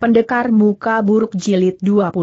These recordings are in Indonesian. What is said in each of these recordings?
Pendekar Muka Buruk Jilid 20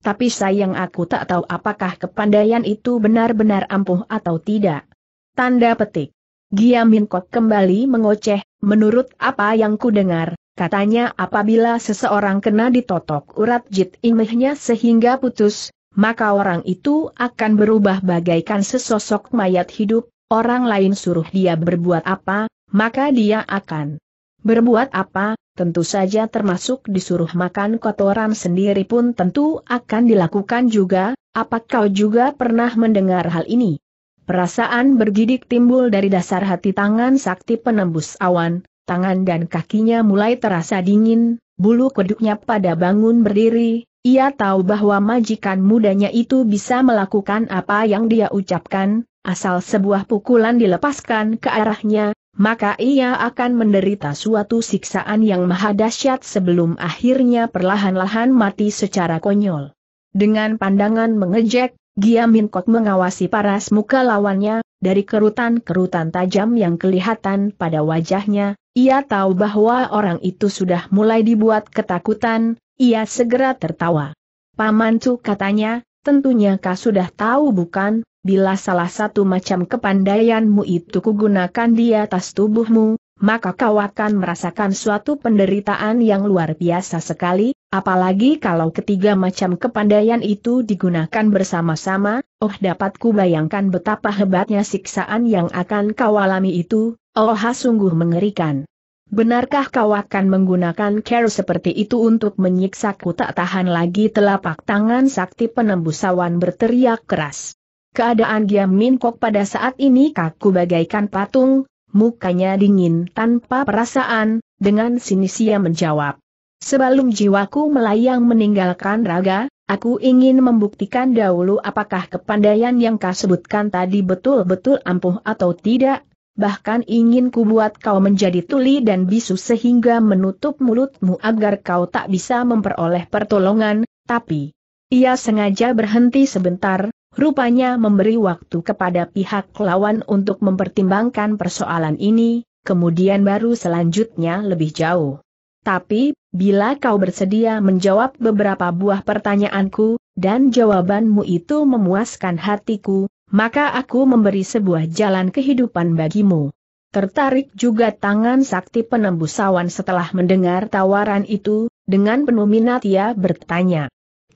Tapi sayang aku tak tahu apakah kepandaian itu benar-benar ampuh atau tidak. Tanda petik. Giamin kok kembali mengoceh, menurut apa yang ku dengar, katanya apabila seseorang kena ditotok urat jid imehnya sehingga putus, maka orang itu akan berubah bagaikan sesosok mayat hidup, orang lain suruh dia berbuat apa, maka dia akan berbuat apa, tentu saja termasuk disuruh makan kotoran sendiri pun tentu akan dilakukan juga, apakah kau juga pernah mendengar hal ini? Perasaan bergidik timbul dari dasar hati tangan sakti penembus awan, tangan dan kakinya mulai terasa dingin, bulu kuduknya pada bangun berdiri, ia tahu bahwa majikan mudanya itu bisa melakukan apa yang dia ucapkan, asal sebuah pukulan dilepaskan ke arahnya, maka ia akan menderita suatu siksaan yang maha dahsyat sebelum akhirnya perlahan-lahan mati secara konyol. Dengan pandangan mengejek, Giamin Kot mengawasi paras muka lawannya, dari kerutan-kerutan tajam yang kelihatan pada wajahnya, ia tahu bahwa orang itu sudah mulai dibuat ketakutan, ia segera tertawa. Paman Pamancu katanya, tentunya kau sudah tahu bukan, bila salah satu macam kepandaianmu itu kugunakan di atas tubuhmu, maka kau akan merasakan suatu penderitaan yang luar biasa sekali, apalagi kalau ketiga macam kepandaian itu digunakan bersama-sama, oh dapat kubayangkan betapa hebatnya siksaan yang akan kau alami itu, oh ha sungguh mengerikan. Benarkah kau akan menggunakan care seperti itu untuk menyiksaku tak tahan lagi telapak tangan sakti penembus awan berteriak keras. Keadaan Giam Min Kok pada saat ini kaku bagaikan patung, mukanya dingin tanpa perasaan, dengan sinis ia menjawab. Sebelum jiwaku melayang meninggalkan raga, aku ingin membuktikan dahulu apakah kepandaian yang kau sebutkan tadi betul-betul ampuh atau tidak, bahkan ingin kubuat kau menjadi tuli dan bisu sehingga menutup mulutmu agar kau tak bisa memperoleh pertolongan, tapi... Ia sengaja berhenti sebentar, rupanya memberi waktu kepada pihak lawan untuk mempertimbangkan persoalan ini, kemudian baru selanjutnya lebih jauh. Tapi, bila kau bersedia menjawab beberapa buah pertanyaanku, dan jawabanmu itu memuaskan hatiku, maka aku memberi sebuah jalan kehidupan bagimu. Tertarik juga tangan sakti penembus awan setelah mendengar tawaran itu, dengan penuh minat ia bertanya.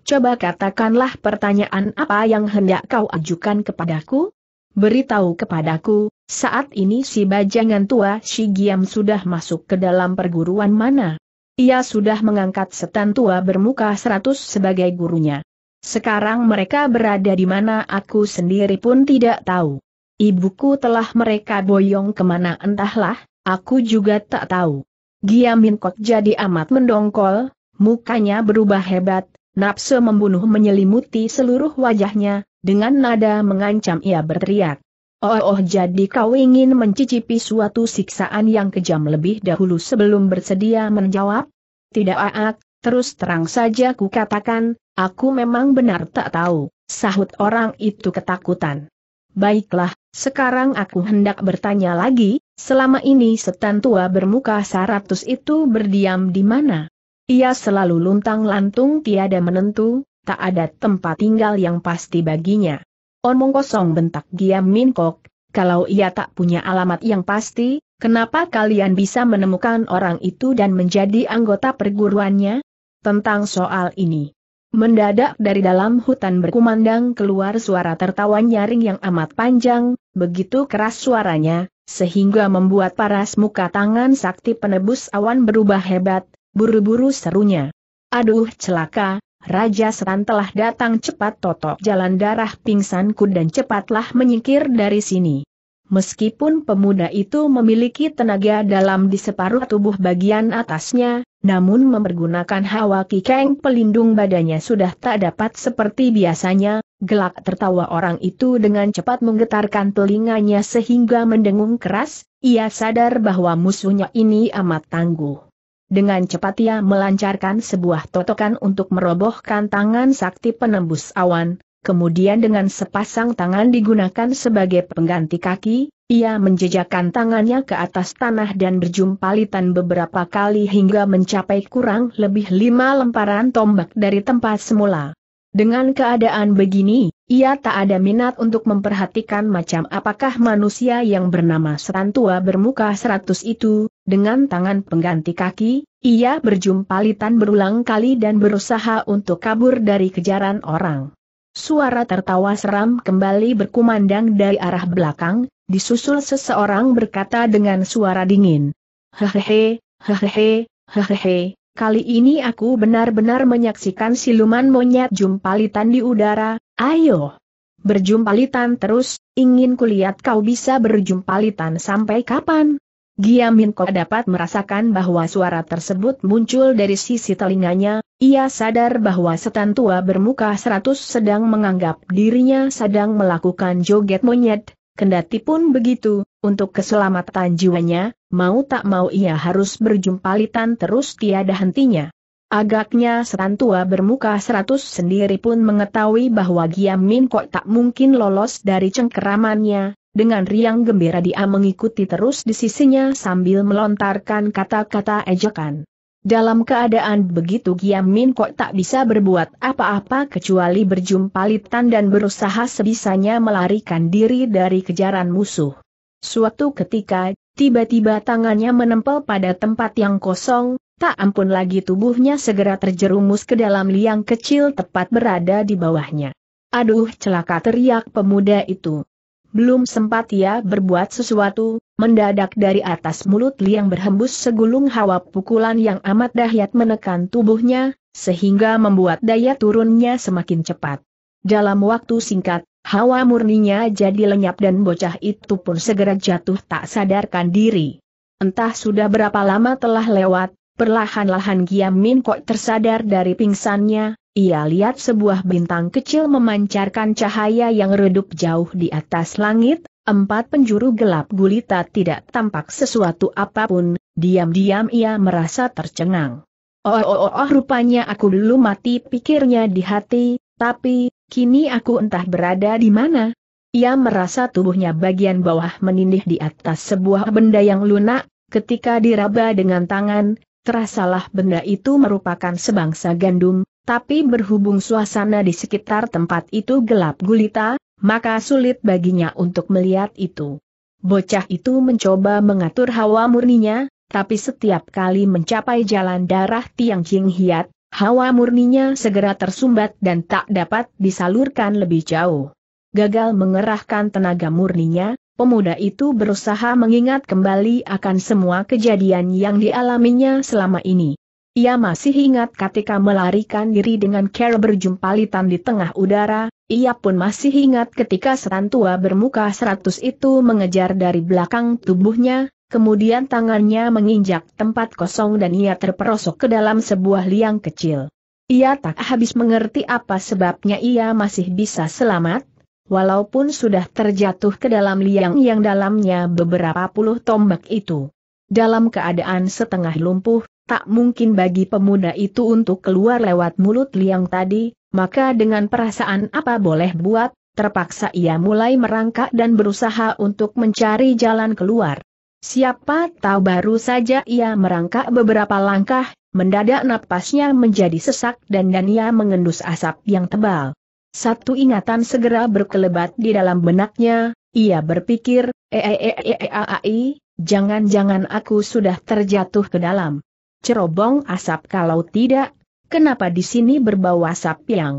Coba katakanlah pertanyaan apa yang hendak kau ajukan kepadaku? Beritahu kepadaku, saat ini si bajangan tua Si Giam sudah masuk ke dalam perguruan mana? Ia sudah mengangkat setan tua bermuka seratus sebagai gurunya. Sekarang mereka berada di mana aku sendiri pun tidak tahu. Ibuku telah mereka boyong kemana entahlah, aku juga tak tahu. Giam Min Kok jadi amat mendongkol, mukanya berubah hebat, Nafsu membunuh menyelimuti seluruh wajahnya, dengan nada mengancam ia berteriak. Oh, oh jadi kau ingin mencicipi suatu siksaan yang kejam lebih dahulu sebelum bersedia menjawab? Tidak aak, terus terang saja ku katakan, aku memang benar tak tahu, sahut orang itu ketakutan. Baiklah, sekarang aku hendak bertanya lagi, selama ini setan tua bermuka seratus itu berdiam di mana? Ia selalu luntang-lantung tiada menentu, tak ada tempat tinggal yang pasti baginya. Omong kosong bentak Giam Min Kok, kalau ia tak punya alamat yang pasti, kenapa kalian bisa menemukan orang itu dan menjadi anggota perguruannya? Tentang soal ini. Mendadak dari dalam hutan berkumandang keluar suara tertawa nyaring yang amat panjang, begitu keras suaranya, sehingga membuat paras muka tangan sakti penebus awan berubah hebat, buru-buru serunya. Aduh celaka, Raja Setan telah datang cepat totok jalan darah pingsanku dan cepatlah menyingkir dari sini. Meskipun pemuda itu memiliki tenaga dalam di separuh tubuh bagian atasnya, namun mempergunakan hawa kikeng pelindung badannya sudah tak dapat seperti biasanya, gelak tertawa orang itu dengan cepat menggetarkan telinganya sehingga mendengung keras, ia sadar bahwa musuhnya ini amat tangguh. Dengan cepat ia melancarkan sebuah totokan untuk merobohkan tangan sakti penembus awan, kemudian dengan sepasang tangan digunakan sebagai pengganti kaki, ia menjejakkan tangannya ke atas tanah dan berjumpalitan beberapa kali hingga mencapai kurang lebih lima lemparan tombak dari tempat semula. Dengan keadaan begini, ia tak ada minat untuk memperhatikan macam apakah manusia yang bernama setan bermuka seratus itu, dengan tangan pengganti kaki, ia berjumpa litan berulang kali dan berusaha untuk kabur dari kejaran orang. Suara tertawa seram kembali berkumandang dari arah belakang, disusul seseorang berkata dengan suara dingin. Hehehe, hehehe, hehehe, Kali ini aku benar-benar menyaksikan siluman monyet jumpalitan di udara, ayo. Berjumpalitan terus, ingin kulihat kau bisa berjumpalitan sampai kapan? Giamin kok dapat merasakan bahwa suara tersebut muncul dari sisi telinganya, ia sadar bahwa setan tua bermuka seratus sedang menganggap dirinya sedang melakukan joget monyet, Kendati pun begitu, untuk keselamatan jiwanya, mau tak mau ia harus berjumpalitan terus tiada hentinya. Agaknya serantua tua bermuka seratus sendiri pun mengetahui bahwa Giam Min Kok tak mungkin lolos dari cengkeramannya, dengan riang gembira dia mengikuti terus di sisinya sambil melontarkan kata-kata ejekan. Dalam keadaan begitu Giam Min Kok tak bisa berbuat apa-apa kecuali berjumpa litan dan berusaha sebisanya melarikan diri dari kejaran musuh. Suatu ketika, tiba-tiba tangannya menempel pada tempat yang kosong, tak ampun lagi tubuhnya segera terjerumus ke dalam liang kecil tepat berada di bawahnya. Aduh celaka teriak pemuda itu. Belum sempat ia berbuat sesuatu, Mendadak dari atas mulut Liang berhembus segulung hawa pukulan yang amat dahyat menekan tubuhnya, sehingga membuat daya turunnya semakin cepat. Dalam waktu singkat, hawa murninya jadi lenyap dan bocah itu pun segera jatuh tak sadarkan diri. Entah sudah berapa lama telah lewat, perlahan-lahan Giam Min Kok tersadar dari pingsannya, ia lihat sebuah bintang kecil memancarkan cahaya yang redup jauh di atas langit, Empat penjuru gelap gulita tidak tampak sesuatu apapun, diam-diam ia merasa tercengang. Oh, oh, oh, oh rupanya aku dulu mati pikirnya di hati, tapi, kini aku entah berada di mana. Ia merasa tubuhnya bagian bawah menindih di atas sebuah benda yang lunak, ketika diraba dengan tangan, terasalah benda itu merupakan sebangsa gandum, tapi berhubung suasana di sekitar tempat itu gelap gulita, maka sulit baginya untuk melihat itu. Bocah itu mencoba mengatur hawa murninya, tapi setiap kali mencapai jalan darah Tiang Jing Hiat, hawa murninya segera tersumbat dan tak dapat disalurkan lebih jauh. Gagal mengerahkan tenaga murninya, pemuda itu berusaha mengingat kembali akan semua kejadian yang dialaminya selama ini. Ia masih ingat ketika melarikan diri dengan cara berjumpalitan di tengah udara, ia pun masih ingat ketika setan tua bermuka seratus itu mengejar dari belakang tubuhnya, kemudian tangannya menginjak tempat kosong dan ia terperosok ke dalam sebuah liang kecil. Ia tak habis mengerti apa sebabnya ia masih bisa selamat, walaupun sudah terjatuh ke dalam liang yang dalamnya beberapa puluh tombak itu. Dalam keadaan setengah lumpuh, tak mungkin bagi pemuda itu untuk keluar lewat mulut liang tadi, maka dengan perasaan apa boleh buat, terpaksa ia mulai merangkak dan berusaha untuk mencari jalan keluar. Siapa tahu baru saja ia merangkak beberapa langkah, mendadak napasnya menjadi sesak dan Dania mengendus asap yang tebal. Satu ingatan segera berkelebat di dalam benaknya, ia berpikir, eeeeeeai, jangan-jangan aku sudah terjatuh ke dalam cerobong asap kalau tidak, kenapa di sini berbau asap yang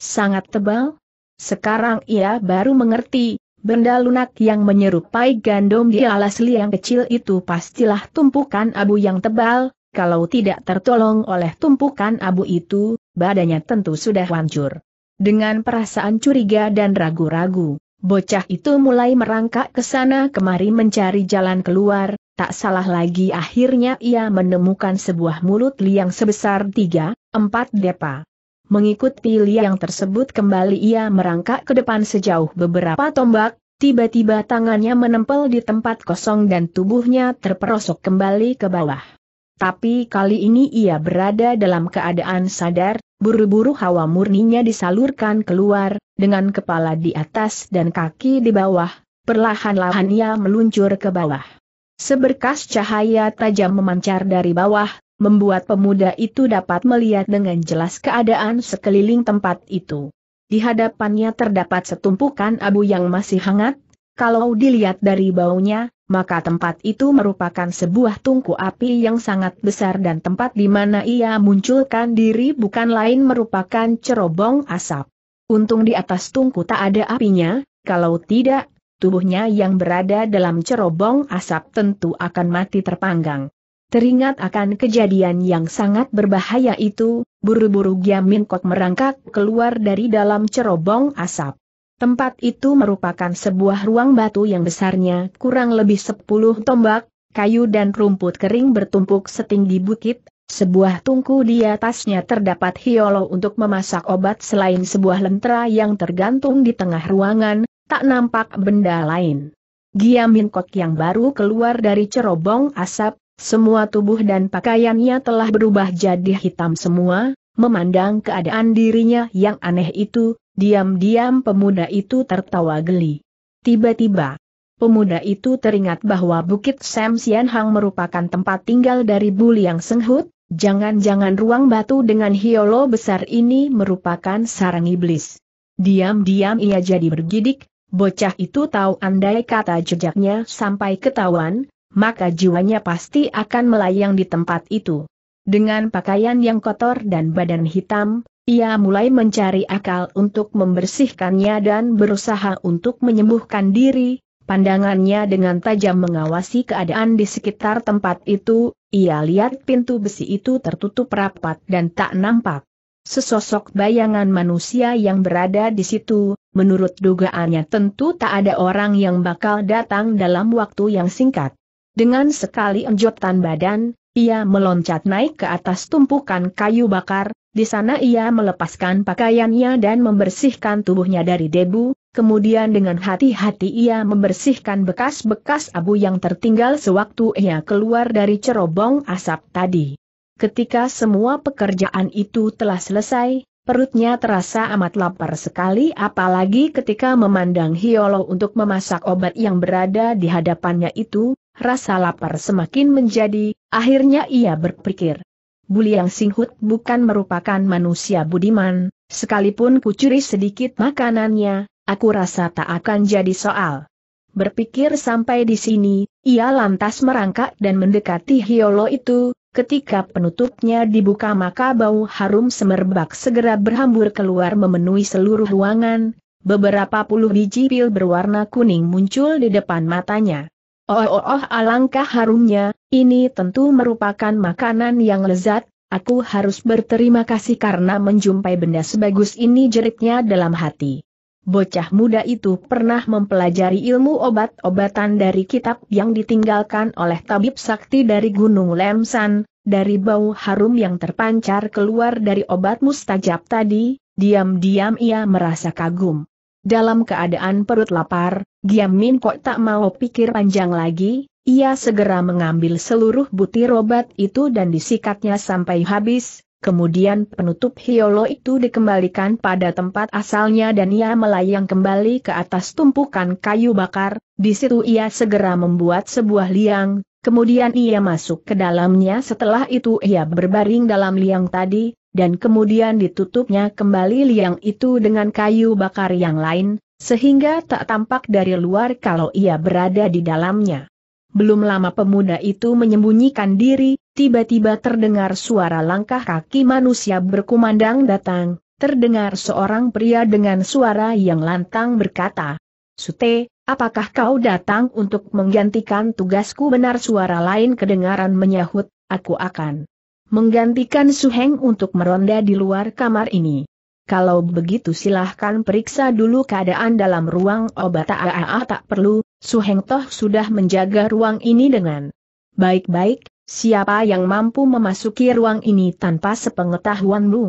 sangat tebal? Sekarang ia baru mengerti, benda lunak yang menyerupai gandum di alas liang kecil itu pastilah tumpukan abu yang tebal, kalau tidak tertolong oleh tumpukan abu itu, badannya tentu sudah hancur. Dengan perasaan curiga dan ragu-ragu, bocah itu mulai merangkak ke sana kemari mencari jalan keluar, Tak salah lagi akhirnya ia menemukan sebuah mulut liang sebesar tiga, empat depa. Mengikuti liang tersebut kembali ia merangkak ke depan sejauh beberapa tombak, tiba-tiba tangannya menempel di tempat kosong dan tubuhnya terperosok kembali ke bawah. Tapi kali ini ia berada dalam keadaan sadar, buru-buru hawa murninya disalurkan keluar, dengan kepala di atas dan kaki di bawah, perlahan-lahan ia meluncur ke bawah. Seberkas cahaya tajam memancar dari bawah, membuat pemuda itu dapat melihat dengan jelas keadaan sekeliling tempat itu. Di hadapannya terdapat setumpukan abu yang masih hangat, kalau dilihat dari baunya, maka tempat itu merupakan sebuah tungku api yang sangat besar dan tempat di mana ia munculkan diri bukan lain merupakan cerobong asap. Untung di atas tungku tak ada apinya, kalau tidak, tubuhnya yang berada dalam cerobong asap tentu akan mati terpanggang. Teringat akan kejadian yang sangat berbahaya itu, buru-buru Giamin kok merangkak keluar dari dalam cerobong asap. Tempat itu merupakan sebuah ruang batu yang besarnya kurang lebih 10 tombak, kayu dan rumput kering bertumpuk setinggi bukit, sebuah tungku di atasnya terdapat hiolo untuk memasak obat selain sebuah lentera yang tergantung di tengah ruangan, tak nampak benda lain. Giam Hinkok yang baru keluar dari cerobong asap, semua tubuh dan pakaiannya telah berubah jadi hitam semua, memandang keadaan dirinya yang aneh itu, diam-diam pemuda itu tertawa geli. Tiba-tiba, pemuda itu teringat bahwa Bukit Sam Sian Hang merupakan tempat tinggal dari Buli yang Senghut, jangan-jangan ruang batu dengan hiolo besar ini merupakan sarang iblis. Diam-diam ia jadi bergidik, bocah itu tahu andai kata jejaknya sampai ketahuan, maka jiwanya pasti akan melayang di tempat itu. Dengan pakaian yang kotor dan badan hitam, ia mulai mencari akal untuk membersihkannya dan berusaha untuk menyembuhkan diri, pandangannya dengan tajam mengawasi keadaan di sekitar tempat itu, ia lihat pintu besi itu tertutup rapat dan tak nampak. Sesosok bayangan manusia yang berada di situ, menurut dugaannya tentu tak ada orang yang bakal datang dalam waktu yang singkat. Dengan sekali enjotan badan, ia meloncat naik ke atas tumpukan kayu bakar, di sana ia melepaskan pakaiannya dan membersihkan tubuhnya dari debu, kemudian dengan hati-hati ia membersihkan bekas-bekas abu yang tertinggal sewaktu ia keluar dari cerobong asap tadi. Ketika semua pekerjaan itu telah selesai, Perutnya terasa amat lapar sekali apalagi ketika memandang Hiolo untuk memasak obat yang berada di hadapannya itu, rasa lapar semakin menjadi, akhirnya ia berpikir. Buliang Singhut bukan merupakan manusia budiman, sekalipun kucuri sedikit makanannya, aku rasa tak akan jadi soal. Berpikir sampai di sini, ia lantas merangkak dan mendekati Hiolo itu, Ketika penutupnya dibuka maka bau harum semerbak segera berhambur keluar memenuhi seluruh ruangan, beberapa puluh biji pil berwarna kuning muncul di depan matanya. Oh oh oh alangkah harumnya, ini tentu merupakan makanan yang lezat, aku harus berterima kasih karena menjumpai benda sebagus ini jeritnya dalam hati. Bocah muda itu pernah mempelajari ilmu obat-obatan dari kitab yang ditinggalkan oleh tabib sakti dari Gunung Lemsan, dari bau harum yang terpancar keluar dari obat mustajab tadi, diam-diam ia merasa kagum. Dalam keadaan perut lapar, Giam Min Kok tak mau pikir panjang lagi, ia segera mengambil seluruh butir obat itu dan disikatnya sampai habis, Kemudian penutup Hiolo itu dikembalikan pada tempat asalnya dan ia melayang kembali ke atas tumpukan kayu bakar, di situ ia segera membuat sebuah liang, kemudian ia masuk ke dalamnya setelah itu ia berbaring dalam liang tadi, dan kemudian ditutupnya kembali liang itu dengan kayu bakar yang lain, sehingga tak tampak dari luar kalau ia berada di dalamnya. Belum lama pemuda itu menyembunyikan diri, tiba-tiba terdengar suara langkah kaki manusia berkumandang datang, terdengar seorang pria dengan suara yang lantang berkata, Sute, apakah kau datang untuk menggantikan tugasku benar suara lain kedengaran menyahut, aku akan menggantikan Suheng untuk meronda di luar kamar ini. Kalau begitu silahkan periksa dulu keadaan dalam ruang obat AAA ah, ah, ah, tak perlu, Suheng Toh sudah menjaga ruang ini dengan baik-baik, Siapa yang mampu memasuki ruang ini tanpa sepengetahuanmu?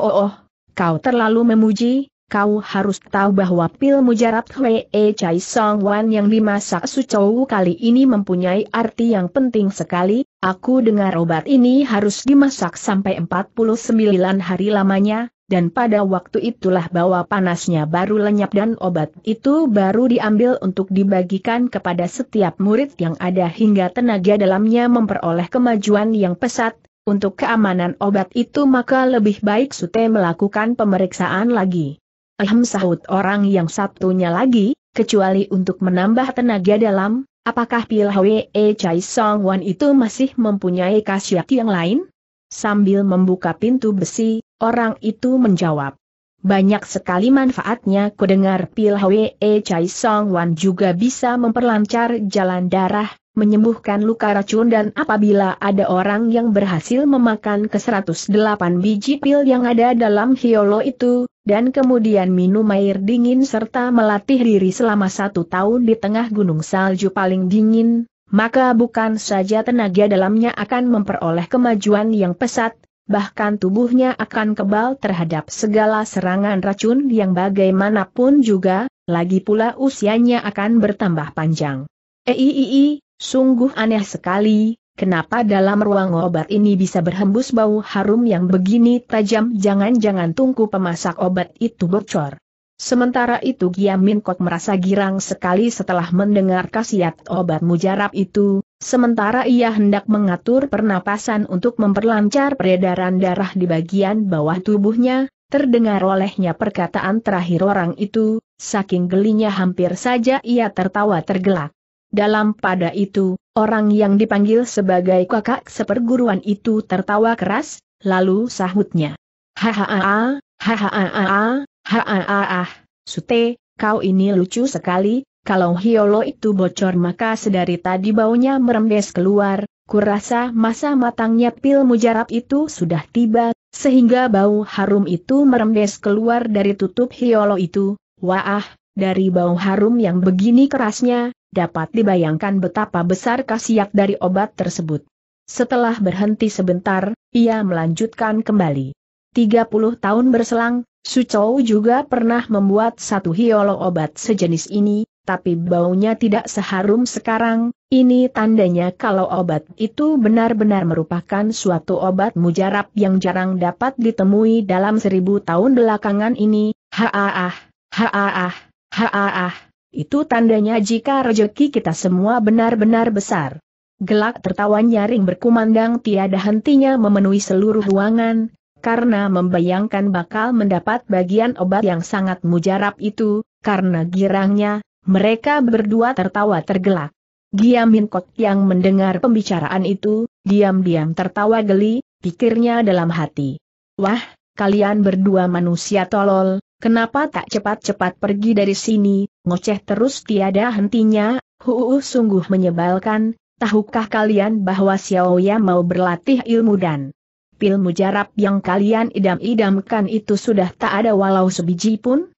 Oh, oh, oh kau terlalu memuji, kau harus tahu bahwa pil mujarab Hwee Chai Song Wan yang dimasak Sucou kali ini mempunyai arti yang penting sekali, aku dengar obat ini harus dimasak sampai 49 hari lamanya, dan pada waktu itulah bawa panasnya baru lenyap dan obat itu baru diambil untuk dibagikan kepada setiap murid yang ada hingga tenaga dalamnya memperoleh kemajuan yang pesat, untuk keamanan obat itu maka lebih baik Sute melakukan pemeriksaan lagi. Ahem sahut orang yang satunya lagi, kecuali untuk menambah tenaga dalam, apakah pil Hwee Chai Song Wan itu masih mempunyai khasiat yang lain? Sambil membuka pintu besi, Orang itu menjawab. Banyak sekali manfaatnya kudengar pil Hwe e Chai Song Wan juga bisa memperlancar jalan darah, menyembuhkan luka racun dan apabila ada orang yang berhasil memakan ke 108 biji pil yang ada dalam hiolo itu, dan kemudian minum air dingin serta melatih diri selama satu tahun di tengah gunung salju paling dingin, maka bukan saja tenaga dalamnya akan memperoleh kemajuan yang pesat, bahkan tubuhnya akan kebal terhadap segala serangan racun yang bagaimanapun juga, lagi pula usianya akan bertambah panjang. Eiii, eh, sungguh aneh sekali, Kenapa dalam ruang obat ini bisa berhembus bau harum yang begini tajam jangan-jangan tungku pemasak obat itu bocor. Sementara itu Giam Min kok merasa girang sekali setelah mendengar khasiat obat mujarab itu, Sementara ia hendak mengatur pernapasan untuk memperlancar peredaran darah di bagian bawah tubuhnya, terdengar olehnya perkataan terakhir orang itu, saking gelinya hampir saja ia tertawa tergelak. Dalam pada itu, orang yang dipanggil sebagai kakak seperguruan itu tertawa keras, lalu sahutnya. Hahaha, hahaha, hahaha, Hahaha, Sute, kau ini lucu sekali, kalau hiolo itu bocor maka sedari tadi baunya merembes keluar, kurasa masa matangnya pil mujarab itu sudah tiba, sehingga bau harum itu merembes keluar dari tutup hiolo itu, Wah, dari bau harum yang begini kerasnya, dapat dibayangkan betapa besar khasiat dari obat tersebut. Setelah berhenti sebentar, ia melanjutkan kembali. 30 tahun berselang, Sucou juga pernah membuat satu hiolo obat sejenis ini, tapi baunya tidak seharum sekarang, ini tandanya kalau obat itu benar-benar merupakan suatu obat mujarab yang jarang dapat ditemui dalam seribu tahun belakangan ini, haaah, haaah, haaah, itu tandanya jika rejeki kita semua benar-benar besar. Gelak tertawa nyaring berkumandang tiada hentinya memenuhi seluruh ruangan, karena membayangkan bakal mendapat bagian obat yang sangat mujarab itu, karena girangnya, mereka berdua tertawa tergelak. Giamin Kot yang mendengar pembicaraan itu, diam-diam tertawa geli, pikirnya dalam hati. Wah, kalian berdua manusia tolol, kenapa tak cepat-cepat pergi dari sini, ngoceh terus tiada hentinya, huu sungguh menyebalkan, tahukah kalian bahwa Xiao Xiaoya mau berlatih ilmu dan pil mujarab yang kalian idam-idamkan itu sudah tak ada walau sebiji pun?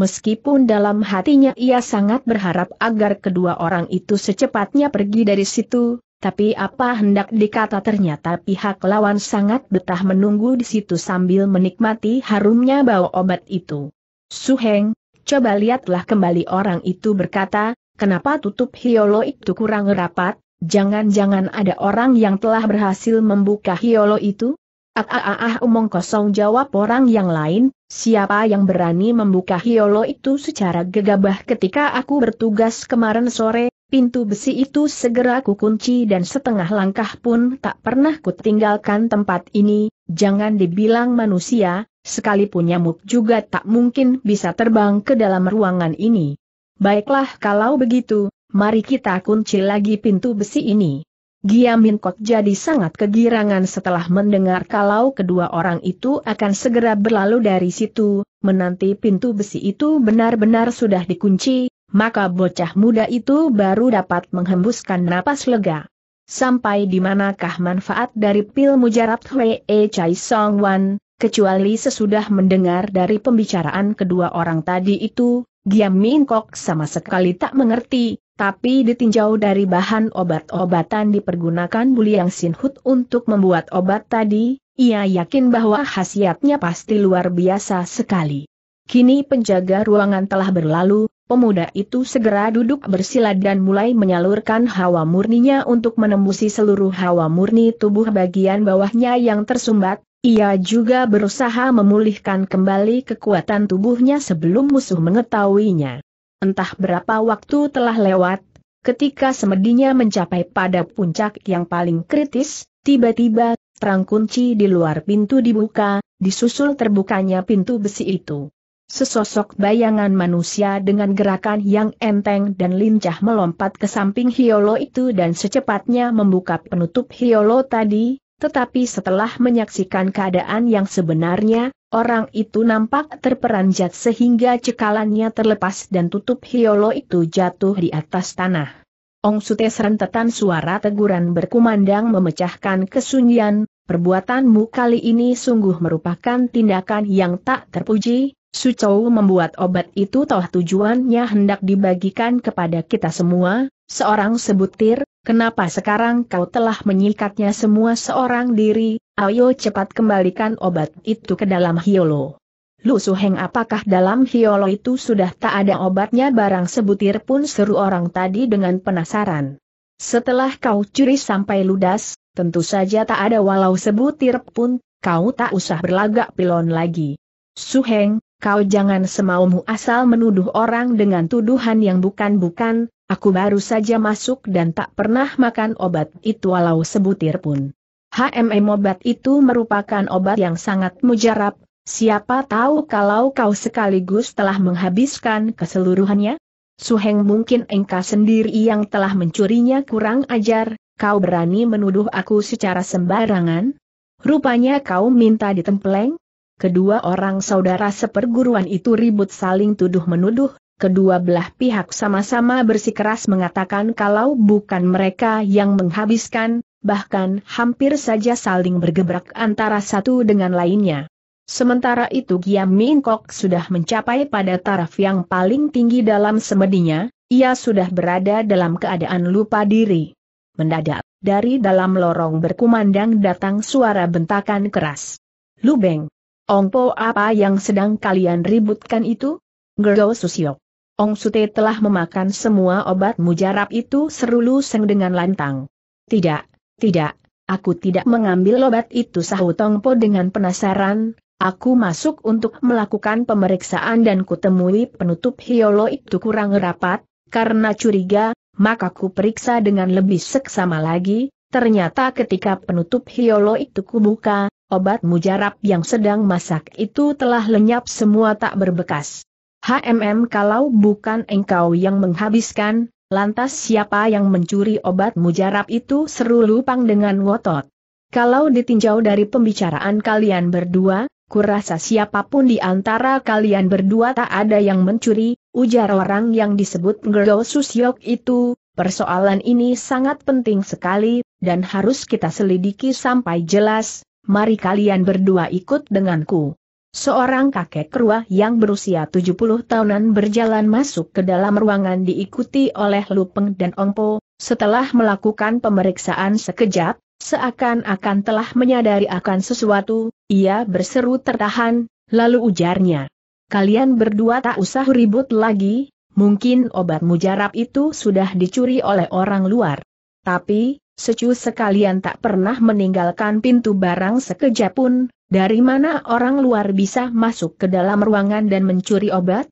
meskipun dalam hatinya ia sangat berharap agar kedua orang itu secepatnya pergi dari situ, tapi apa hendak dikata ternyata pihak lawan sangat betah menunggu di situ sambil menikmati harumnya bau obat itu. Suheng, coba lihatlah kembali orang itu berkata, kenapa tutup hiolo itu kurang rapat, jangan-jangan ada orang yang telah berhasil membuka hiolo itu? Ah, ah, ah kosong jawab orang yang lain, siapa yang berani membuka hiolo itu secara gegabah ketika aku bertugas kemarin sore, pintu besi itu segera ku kunci dan setengah langkah pun tak pernah kutinggalkan tempat ini, jangan dibilang manusia, sekalipun nyamuk juga tak mungkin bisa terbang ke dalam ruangan ini. Baiklah kalau begitu, mari kita kunci lagi pintu besi ini. Giamin Kok jadi sangat kegirangan setelah mendengar kalau kedua orang itu akan segera berlalu dari situ, menanti pintu besi itu benar-benar sudah dikunci, maka bocah muda itu baru dapat menghembuskan napas lega. Sampai di manakah manfaat dari pil mujarab Hwee Chai Song Wan, kecuali sesudah mendengar dari pembicaraan kedua orang tadi itu, Giam Min Kok sama sekali tak mengerti, tapi ditinjau dari bahan obat-obatan dipergunakan Buliang Sinhut untuk membuat obat tadi, ia yakin bahwa khasiatnya pasti luar biasa sekali. Kini penjaga ruangan telah berlalu, pemuda itu segera duduk bersila dan mulai menyalurkan hawa murninya untuk menembusi seluruh hawa murni tubuh bagian bawahnya yang tersumbat, ia juga berusaha memulihkan kembali kekuatan tubuhnya sebelum musuh mengetahuinya. Entah berapa waktu telah lewat, ketika semedinya mencapai pada puncak yang paling kritis, tiba-tiba, terang kunci di luar pintu dibuka, disusul terbukanya pintu besi itu. Sesosok bayangan manusia dengan gerakan yang enteng dan lincah melompat ke samping Hiolo itu dan secepatnya membuka penutup Hiolo tadi, tetapi setelah menyaksikan keadaan yang sebenarnya, orang itu nampak terperanjat sehingga cekalannya terlepas dan tutup Hiolo itu jatuh di atas tanah. Ong Sute serentetan suara teguran berkumandang memecahkan kesunyian, perbuatanmu kali ini sungguh merupakan tindakan yang tak terpuji, Sucou membuat obat itu toh tujuannya hendak dibagikan kepada kita semua, seorang sebutir, Kenapa sekarang kau telah menyikatnya semua seorang diri, ayo cepat kembalikan obat itu ke dalam hiolo. Lu Suheng apakah dalam hiolo itu sudah tak ada obatnya barang sebutir pun seru orang tadi dengan penasaran. Setelah kau curi sampai ludas, tentu saja tak ada walau sebutir pun, kau tak usah berlagak pilon lagi. Suheng, kau jangan semaumu asal menuduh orang dengan tuduhan yang bukan-bukan, Aku baru saja masuk dan tak pernah makan obat itu walau sebutir pun. HMM obat itu merupakan obat yang sangat mujarab, siapa tahu kalau kau sekaligus telah menghabiskan keseluruhannya? Suheng mungkin engkau sendiri yang telah mencurinya kurang ajar, kau berani menuduh aku secara sembarangan? Rupanya kau minta ditempeleng? Kedua orang saudara seperguruan itu ribut saling tuduh-menuduh, kedua belah pihak sama-sama bersikeras mengatakan kalau bukan mereka yang menghabiskan, bahkan hampir saja saling bergebrak antara satu dengan lainnya. Sementara itu Giam Min Kok sudah mencapai pada taraf yang paling tinggi dalam semedinya, ia sudah berada dalam keadaan lupa diri. Mendadak, dari dalam lorong berkumandang datang suara bentakan keras. Lubeng! Ongpo apa yang sedang kalian ributkan itu? Gerdo Susio. Ong Sute telah memakan semua obat mujarab itu seru dengan lantang. Tidak, tidak, aku tidak mengambil obat itu sahut Ong Po dengan penasaran, Aku masuk untuk melakukan pemeriksaan dan kutemui penutup hiolo itu kurang rapat, karena curiga, maka ku periksa dengan lebih seksama lagi, ternyata ketika penutup hiolo itu kubuka, obat mujarab yang sedang masak itu telah lenyap semua tak berbekas. HMM kalau bukan engkau yang menghabiskan, lantas siapa yang mencuri obat mujarab itu seru Lupang dengan ngotot. Kalau ditinjau dari pembicaraan kalian berdua, kurasa siapapun di antara kalian berdua tak ada yang mencuri, ujar orang yang disebut Gerdo Susyok itu, persoalan ini sangat penting sekali, dan harus kita selidiki sampai jelas, mari kalian berdua ikut denganku. Seorang kakek tua yang berusia 70 tahunan berjalan masuk ke dalam ruangan diikuti oleh Lupeng dan Ongpo, setelah melakukan pemeriksaan sekejap, seakan-akan telah menyadari akan sesuatu, ia berseru tertahan, lalu ujarnya. Kalian berdua tak usah ribut lagi, mungkin obat mujarab itu sudah dicuri oleh orang luar. Tapi, secu sekalian tak pernah meninggalkan pintu barang sekejap pun, dari mana orang luar bisa masuk ke dalam ruangan dan mencuri obat?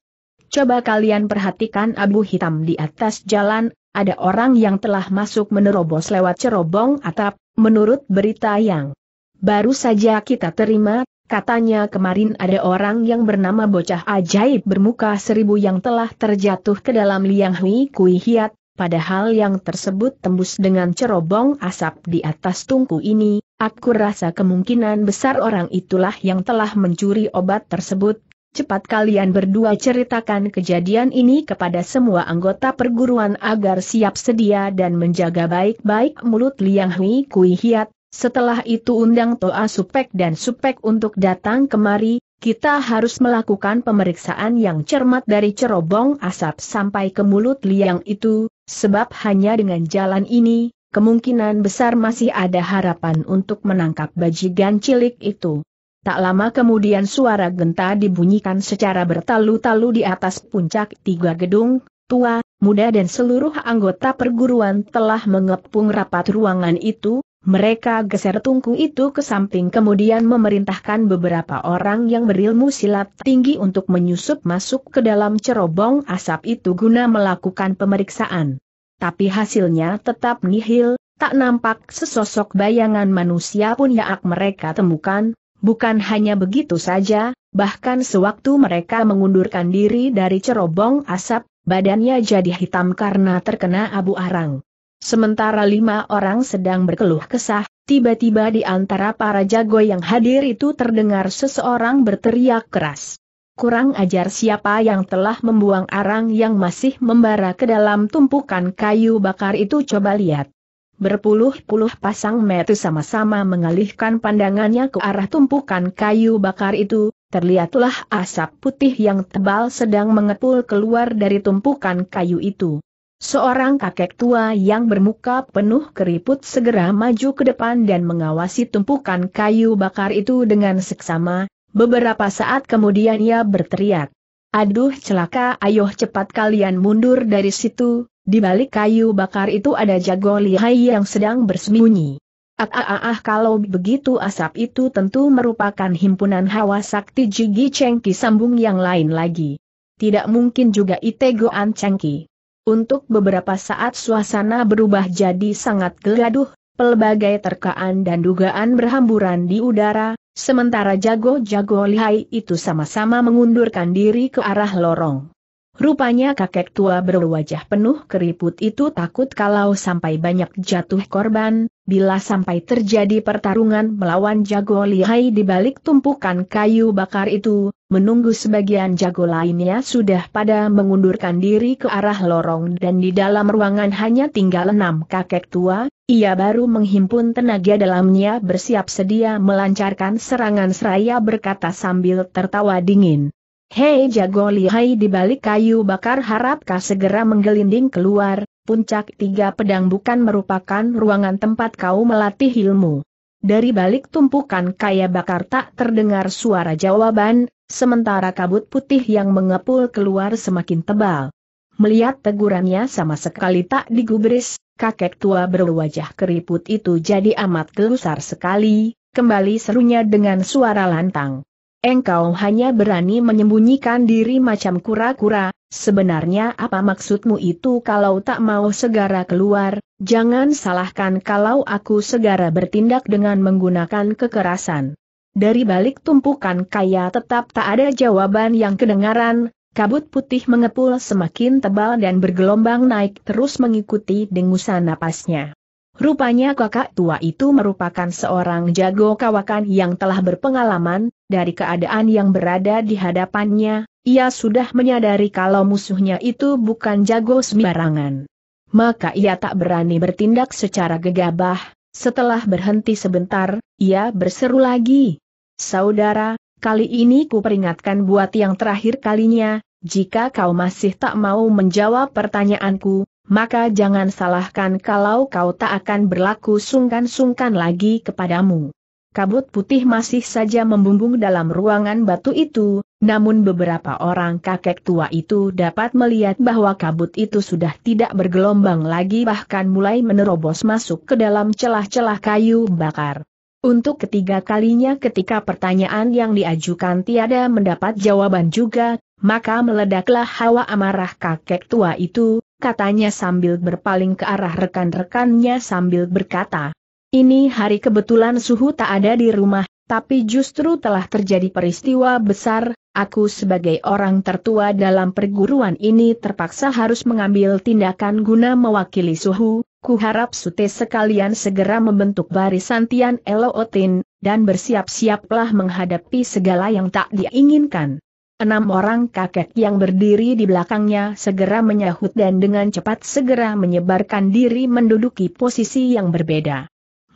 Coba kalian perhatikan abu hitam di atas jalan, ada orang yang telah masuk menerobos lewat cerobong atap, menurut berita yang baru saja kita terima, katanya kemarin ada orang yang bernama bocah ajaib bermuka seribu yang telah terjatuh ke dalam liang hui kui hiat, padahal yang tersebut tembus dengan cerobong asap di atas tungku ini, aku rasa kemungkinan besar orang itulah yang telah mencuri obat tersebut. Cepat kalian berdua ceritakan kejadian ini kepada semua anggota perguruan agar siap sedia dan menjaga baik-baik mulut Liang Hui Kui Hiat, setelah itu undang Toa Supek dan Supek untuk datang kemari, kita harus melakukan pemeriksaan yang cermat dari cerobong asap sampai ke mulut liang itu, Sebab hanya dengan jalan ini, kemungkinan besar masih ada harapan untuk menangkap bajigan cilik itu. Tak lama kemudian suara genta dibunyikan secara bertalu-talu di atas puncak tiga gedung, tua, muda dan seluruh anggota perguruan telah mengepung rapat ruangan itu, mereka geser tungku itu ke samping kemudian memerintahkan beberapa orang yang berilmu silat tinggi untuk menyusup masuk ke dalam cerobong asap itu guna melakukan pemeriksaan. Tapi hasilnya tetap nihil, tak nampak sesosok bayangan manusia pun yang mereka temukan, bukan hanya begitu saja, bahkan sewaktu mereka mengundurkan diri dari cerobong asap, badannya jadi hitam karena terkena abu arang. Sementara lima orang sedang berkeluh kesah, tiba-tiba di antara para jago yang hadir itu terdengar seseorang berteriak keras. Kurang ajar siapa yang telah membuang arang yang masih membara ke dalam tumpukan kayu bakar itu coba lihat. Berpuluh-puluh pasang mata sama-sama mengalihkan pandangannya ke arah tumpukan kayu bakar itu, terlihatlah asap putih yang tebal sedang mengepul keluar dari tumpukan kayu itu. Seorang kakek tua yang bermuka penuh keriput segera maju ke depan dan mengawasi tumpukan kayu bakar itu dengan seksama, beberapa saat kemudian ia berteriak. Aduh celaka ayo cepat kalian mundur dari situ, di balik kayu bakar itu ada jago lihai yang sedang bersembunyi. Ah, ah, ah, ah kalau begitu asap itu tentu merupakan himpunan hawa sakti Jigi Chengki sambung yang lain lagi. Tidak mungkin juga Itegoan Cengki. Untuk beberapa saat suasana berubah jadi sangat geladuh, pelbagai terkaan dan dugaan berhamburan di udara, sementara jago-jago lihai itu sama-sama mengundurkan diri ke arah lorong. Rupanya kakek tua berwajah penuh keriput itu takut kalau sampai banyak jatuh korban, bila sampai terjadi pertarungan melawan jago lihai di balik tumpukan kayu bakar itu, menunggu sebagian jago lainnya sudah pada mengundurkan diri ke arah lorong dan di dalam ruangan hanya tinggal enam kakek tua, ia baru menghimpun tenaga dalamnya bersiap sedia melancarkan serangan seraya berkata sambil tertawa dingin. Hei jago lihai di balik kayu bakar harapkah segera menggelinding keluar, puncak tiga pedang bukan merupakan ruangan tempat kau melatih ilmu. Dari balik tumpukan kaya bakar tak terdengar suara jawaban, sementara kabut putih yang mengepul keluar semakin tebal. Melihat tegurannya sama sekali tak digubris, kakek tua berwajah keriput itu jadi amat gelusar sekali, kembali serunya dengan suara lantang. Engkau hanya berani menyembunyikan diri macam kura-kura, sebenarnya apa maksudmu itu kalau tak mau segera keluar, jangan salahkan kalau aku segera bertindak dengan menggunakan kekerasan. Dari balik tumpukan kaya tetap tak ada jawaban yang kedengaran, kabut putih mengepul semakin tebal dan bergelombang naik terus mengikuti dengusan napasnya. Rupanya kakak tua itu merupakan seorang jago kawakan yang telah berpengalaman, dari keadaan yang berada di hadapannya, ia sudah menyadari kalau musuhnya itu bukan jago sembarangan. Maka ia tak berani bertindak secara gegabah, setelah berhenti sebentar, ia berseru lagi. Saudara, kali ini ku peringatkan buat yang terakhir kalinya, jika kau masih tak mau menjawab pertanyaanku, maka jangan salahkan kalau kau tak akan berlaku sungkan-sungkan lagi kepadamu kabut putih masih saja membumbung dalam ruangan batu itu, namun beberapa orang kakek tua itu dapat melihat bahwa kabut itu sudah tidak bergelombang lagi bahkan mulai menerobos masuk ke dalam celah-celah kayu bakar. Untuk ketiga kalinya ketika pertanyaan yang diajukan tiada mendapat jawaban juga, maka meledaklah hawa amarah kakek tua itu, katanya sambil berpaling ke arah rekan-rekannya sambil berkata, ini hari kebetulan suhu tak ada di rumah, tapi justru telah terjadi peristiwa besar, aku sebagai orang tertua dalam perguruan ini terpaksa harus mengambil tindakan guna mewakili suhu, Kuharap sute sekalian segera membentuk barisan Tian Elootin, dan bersiap-siaplah menghadapi segala yang tak diinginkan. Enam orang kakek yang berdiri di belakangnya segera menyahut dan dengan cepat segera menyebarkan diri menduduki posisi yang berbeda.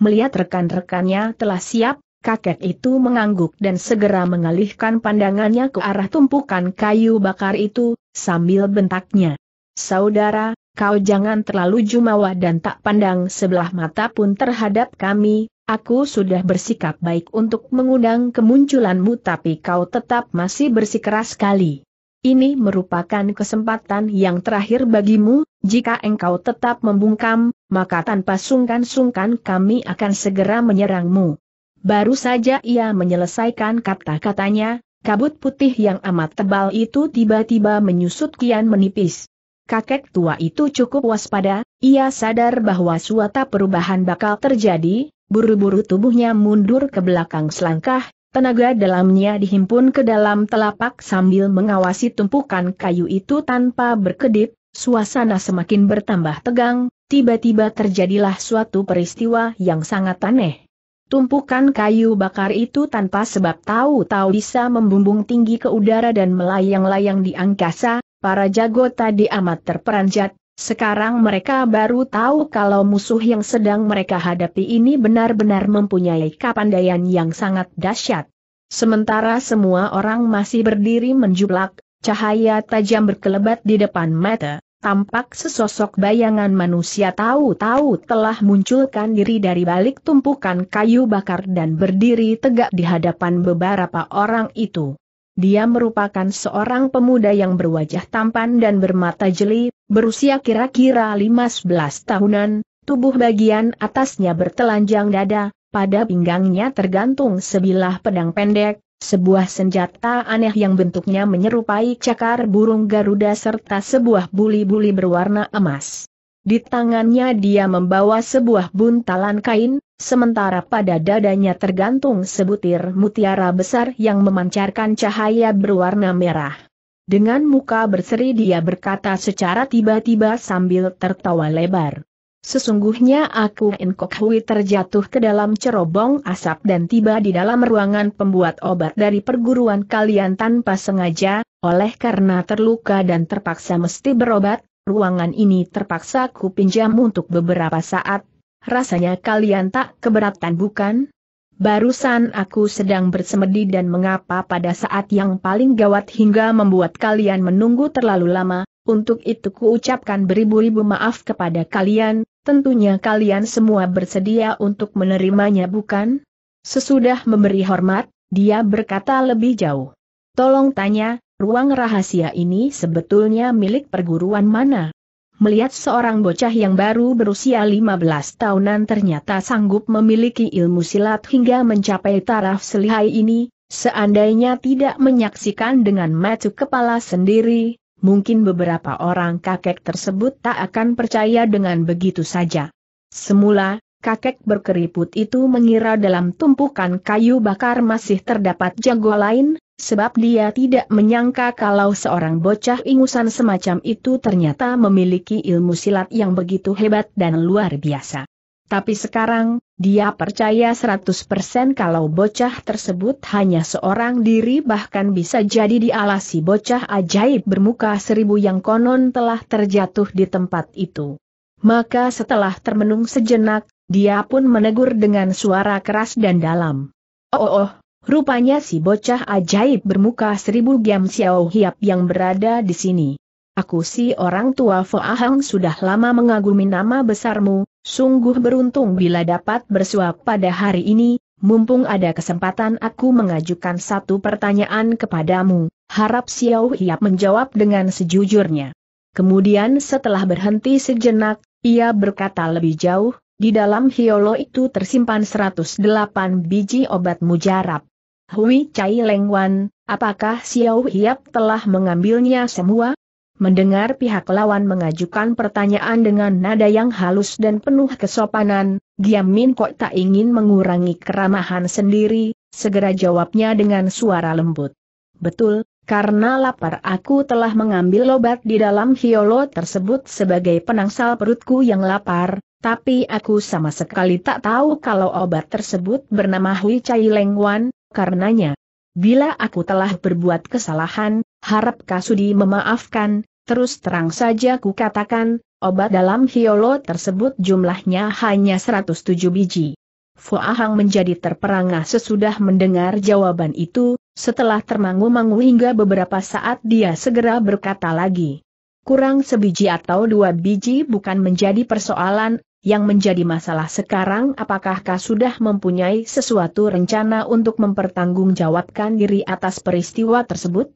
Melihat rekan-rekannya telah siap, kakek itu mengangguk dan segera mengalihkan pandangannya ke arah tumpukan kayu bakar itu, sambil bentaknya. Saudara, kau jangan terlalu jumawa dan tak pandang sebelah mata pun terhadap kami, aku sudah bersikap baik untuk mengundang kemunculanmu tapi kau tetap masih bersikeras sekali. Ini merupakan kesempatan yang terakhir bagimu, jika engkau tetap membungkam, maka tanpa sungkan-sungkan kami akan segera menyerangmu. Baru saja ia menyelesaikan kata-katanya, kabut putih yang amat tebal itu tiba-tiba menyusut kian menipis. Kakek tua itu cukup waspada, ia sadar bahwa suatu perubahan bakal terjadi, buru-buru tubuhnya mundur ke belakang selangkah, Tenaga dalamnya dihimpun ke dalam telapak sambil mengawasi tumpukan kayu itu tanpa berkedip, suasana semakin bertambah tegang, tiba-tiba terjadilah suatu peristiwa yang sangat aneh. Tumpukan kayu bakar itu tanpa sebab tahu-tahu bisa membumbung tinggi ke udara dan melayang-layang di angkasa, para jago tadi amat terperanjat, sekarang mereka baru tahu kalau musuh yang sedang mereka hadapi ini benar-benar mempunyai kepandaian yang sangat dahsyat. Sementara semua orang masih berdiri menjublak, cahaya tajam berkelebat di depan mata, tampak sesosok bayangan manusia tahu-tahu telah munculkan diri dari balik tumpukan kayu bakar dan berdiri tegak di hadapan beberapa orang itu. Dia merupakan seorang pemuda yang berwajah tampan dan bermata jeli, berusia kira-kira 15 tahunan, tubuh bagian atasnya bertelanjang dada, pada pinggangnya tergantung sebilah pedang pendek, sebuah senjata aneh yang bentuknya menyerupai cakar burung Garuda serta sebuah buli-buli berwarna emas. Di tangannya dia membawa sebuah buntalan kain, sementara pada dadanya tergantung sebutir mutiara besar yang memancarkan cahaya berwarna merah. Dengan muka berseri dia berkata secara tiba-tiba sambil tertawa lebar. Sesungguhnya aku Inkohui terjatuh ke dalam cerobong asap dan tiba di dalam ruangan pembuat obat dari perguruan kalian tanpa sengaja, oleh karena terluka dan terpaksa mesti berobat, ruangan ini terpaksa ku pinjam untuk beberapa saat. Rasanya kalian tak keberatan bukan? Barusan aku sedang bersemedi dan mengapa pada saat yang paling gawat hingga membuat kalian menunggu terlalu lama, untuk itu kuucapkan beribu-ribu maaf kepada kalian, Tentunya kalian semua bersedia untuk menerimanya bukan? Sesudah memberi hormat, dia berkata lebih jauh. Tolong tanya, ruang rahasia ini sebetulnya milik perguruan mana? Melihat seorang bocah yang baru berusia 15 tahunan ternyata sanggup memiliki ilmu silat hingga mencapai taraf selihai ini, seandainya tidak menyaksikan dengan mata kepala sendiri, mungkin beberapa orang kakek tersebut tak akan percaya dengan begitu saja. Semula, kakek berkeriput itu mengira dalam tumpukan kayu bakar masih terdapat jago lain, sebab dia tidak menyangka kalau seorang bocah ingusan semacam itu ternyata memiliki ilmu silat yang begitu hebat dan luar biasa. Tapi sekarang, dia percaya 100% kalau bocah tersebut hanya seorang diri bahkan bisa jadi dialasi bocah ajaib bermuka seribu yang konon telah terjatuh di tempat itu. Maka setelah termenung sejenak, dia pun menegur dengan suara keras dan dalam. Oh oh, oh Rupanya si bocah ajaib bermuka seribu Giam Xiao Hiap yang berada di sini. Aku si orang tua Ahang sudah lama mengagumi nama besarmu, Sungguh beruntung bila dapat bersuap pada hari ini, mumpung ada kesempatan aku mengajukan satu pertanyaan kepadamu, harap Xiao Hiap menjawab dengan sejujurnya. Kemudian setelah berhenti sejenak, ia berkata lebih jauh, di dalam hiolo itu tersimpan 108 biji obat mujarab. Hui Cai Lengwan, apakah Xiao Hiap telah mengambilnya semua? Mendengar pihak lawan mengajukan pertanyaan dengan nada yang halus dan penuh kesopanan, Giam Min Kok tak ingin mengurangi keramahan sendiri, segera jawabnya dengan suara lembut. Betul, karena lapar aku telah mengambil obat di dalam hiolo tersebut sebagai penangsal perutku yang lapar, tapi aku sama sekali tak tahu kalau obat tersebut bernama Hui Chai Leng Wan, karenanya. Bila aku telah berbuat kesalahan, harap Kasudi memaafkan, Terus terang saja ku katakan, obat dalam hiolo tersebut jumlahnya hanya 107 biji. Fuahang menjadi terperangah sesudah mendengar jawaban itu, setelah termangu-mangu hingga beberapa saat dia segera berkata lagi. Kurang sebiji atau dua biji bukan menjadi persoalan, yang menjadi masalah sekarang apakah kau sudah mempunyai sesuatu rencana untuk mempertanggungjawabkan diri atas peristiwa tersebut?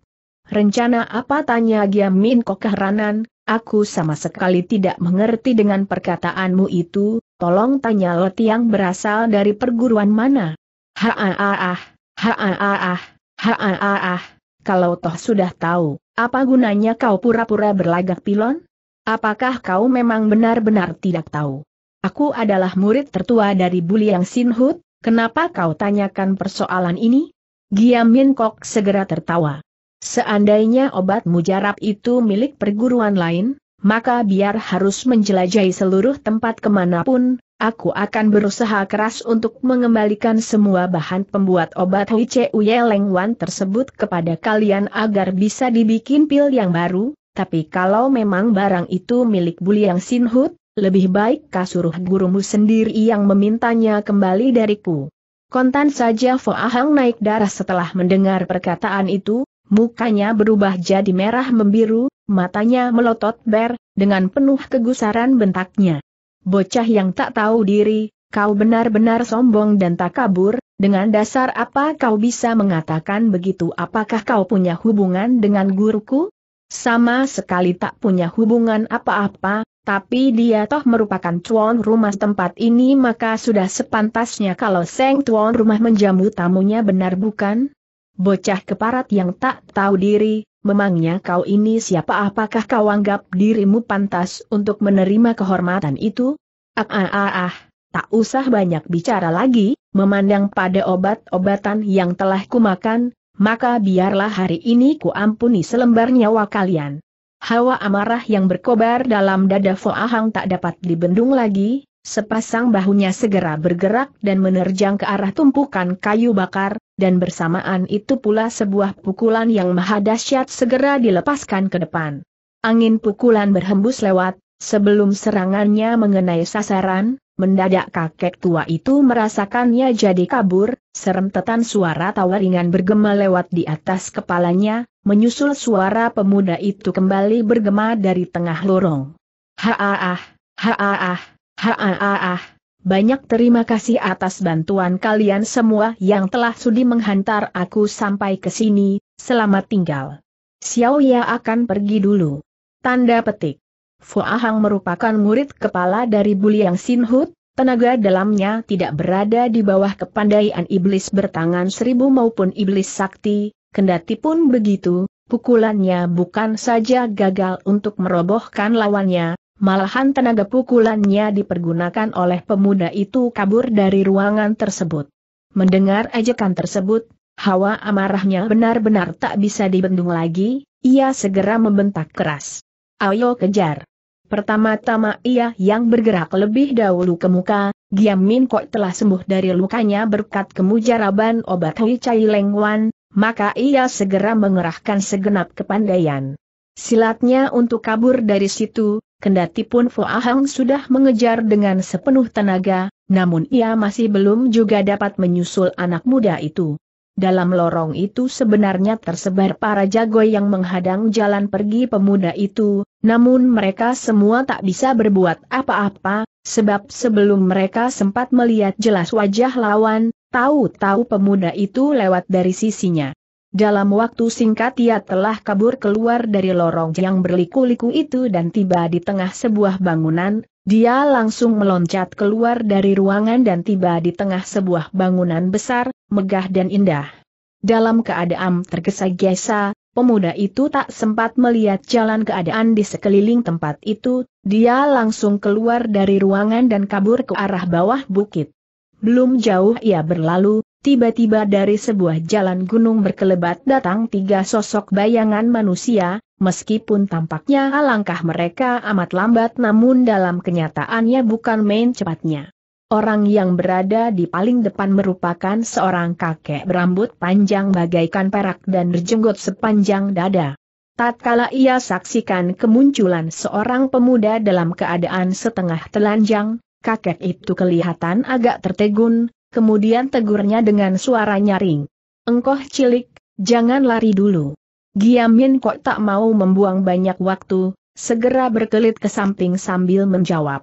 Rencana apa tanya Giam Giamin keheranan, aku sama sekali tidak mengerti dengan perkataanmu itu, tolong tanya Leti yang berasal dari perguruan mana? ha-ah-ah-ah, kalau toh sudah tahu, apa gunanya kau pura-pura berlagak pilon? Apakah kau memang benar-benar tidak tahu? Aku adalah murid tertua dari Buliang Sinhut, kenapa kau tanyakan persoalan ini? Giamin Kok segera tertawa. Seandainya obat mujarab itu milik perguruan lain, maka biar harus menjelajahi seluruh tempat kemanapun, aku akan berusaha keras untuk mengembalikan semua bahan pembuat obat Hui Che Wan tersebut kepada kalian agar bisa dibikin pil yang baru, tapi kalau memang barang itu milik Buliang Sinhut, lebih baik kasuruh gurumu sendiri yang memintanya kembali dariku. Kontan saja Foahang naik darah setelah mendengar perkataan itu, Mukanya berubah jadi merah membiru, matanya melotot ber, dengan penuh kegusaran bentaknya. Bocah yang tak tahu diri, kau benar-benar sombong dan tak kabur, dengan dasar apa kau bisa mengatakan begitu apakah kau punya hubungan dengan guruku? Sama sekali tak punya hubungan apa-apa, tapi dia toh merupakan tuan rumah tempat ini maka sudah sepantasnya kalau Seng tuan rumah menjamu tamunya benar bukan? Bocah keparat yang tak tahu diri, memangnya kau ini siapa apakah kau anggap dirimu pantas untuk menerima kehormatan itu? Ah ah ah ah, tak usah banyak bicara lagi, memandang pada obat-obatan yang telah kumakan, maka biarlah hari ini ku ampuni selembar nyawa kalian. Hawa amarah yang berkobar dalam dada Foahang tak dapat dibendung lagi, Sepasang bahunya segera bergerak dan menerjang ke arah tumpukan kayu bakar, dan bersamaan itu pula sebuah pukulan yang maha dahsyat segera dilepaskan ke depan. Angin pukulan berhembus lewat, sebelum serangannya mengenai sasaran, mendadak kakek tua itu merasakannya jadi kabur, serentetan suara tawa ringan bergema lewat di atas kepalanya, menyusul suara pemuda itu kembali bergema dari tengah lorong. Haaah, haaah. Haaah, banyak terima kasih atas bantuan kalian semua yang telah sudi menghantar aku sampai ke sini, selamat tinggal. Xiao Ya akan pergi dulu. Tanda petik. Fuahang merupakan murid kepala dari Buliang Sinhut, tenaga dalamnya tidak berada di bawah kepandaian iblis bertangan seribu maupun iblis sakti, kendati pun begitu, pukulannya bukan saja gagal untuk merobohkan lawannya, Malahan tenaga pukulannya dipergunakan oleh pemuda itu kabur dari ruangan tersebut. Mendengar ejekan tersebut, hawa amarahnya benar-benar tak bisa dibendung lagi, ia segera membentak keras. Ayo kejar. Pertama-tama ia yang bergerak lebih dahulu ke muka, Giam Min Kok telah sembuh dari lukanya berkat kemujaraban obat Hui Chai Leng Wan, maka ia segera mengerahkan segenap kepandaian. Silatnya untuk kabur dari situ, Kendati pun Fu sudah mengejar dengan sepenuh tenaga, namun ia masih belum juga dapat menyusul anak muda itu. Dalam lorong itu sebenarnya tersebar para jago yang menghadang jalan pergi pemuda itu, namun mereka semua tak bisa berbuat apa-apa, sebab sebelum mereka sempat melihat jelas wajah lawan, tahu-tahu pemuda itu lewat dari sisinya. Dalam waktu singkat ia telah kabur keluar dari lorong yang berliku-liku itu dan tiba di tengah sebuah bangunan, dia langsung meloncat keluar dari ruangan dan tiba di tengah sebuah bangunan besar, megah dan indah. Dalam keadaan tergesa-gesa, pemuda itu tak sempat melihat jalan keadaan di sekeliling tempat itu, dia langsung keluar dari ruangan dan kabur ke arah bawah bukit. Belum jauh ia berlalu, tiba-tiba dari sebuah jalan gunung berkelebat datang tiga sosok bayangan manusia, meskipun tampaknya alangkah mereka amat lambat namun dalam kenyataannya bukan main cepatnya. Orang yang berada di paling depan merupakan seorang kakek berambut panjang bagaikan perak dan berjenggot sepanjang dada. Tatkala ia saksikan kemunculan seorang pemuda dalam keadaan setengah telanjang, kakek itu kelihatan agak tertegun, kemudian tegurnya dengan suara nyaring. Engkoh cilik, jangan lari dulu. Giamin kok tak mau membuang banyak waktu, segera berkelit ke samping sambil menjawab.